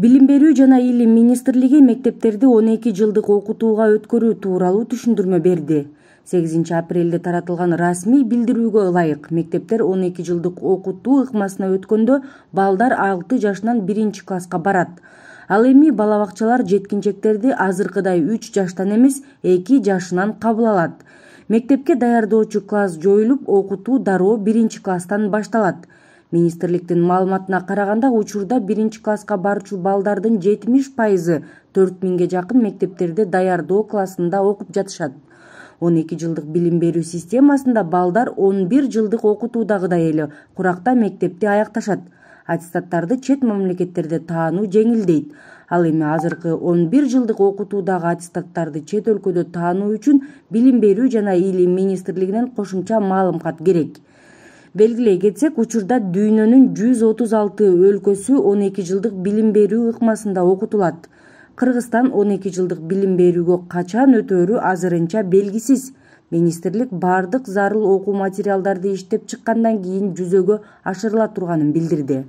билим берүү жана илим министрлиги мектептерди он эки жылдык окутууга өткөрүү тууралуу түшүндүрмө берди сегизинчи апрелде таратылган расмий билдирүүгө ылайык мектептер он эки жылдык окутуу ыкмасына өткөндө балдар алты жашынан биринчи класска барат ал эми бала бакчалар жеткинчектерди азыркыдай үч жаштан эмес эки жашынан кабыл алат мектепке даярдоочу класс жоюлуп окутуу дароо биринчи класстан башталат министрликтин маалыматына караганда учурда биринчи класска баруучу балдардын жетимиш пайызы төрт миңге жакын мектептерде даярдоо классында окуп жатышат он эки жылдык билим берүү системасында балдар он бир жылдык окутуудагыдай эле куракта мектепти аякташат аттестаттарды чет мамлекеттерде таануу жеңилдейт ал эми азыркы он бир жылдык окутуудагы аттестаттарды чет өлкөдө таануу үчүн билим берүү жана илим министрлигинен кошумча маалымат керек белгилей кетсек учурда дүйнөнүн 136 отуз 12 жылдық он эки жылдык билим берүү ыкмасында окутулат кыргызстан он эки жылдык билим берүүгө качан өтөөрү азырынча белгисиз министрлик бардык зарыл оқу материалдарды иштеп чыккандан кийин жүзөгө ашырыла турганын билдирди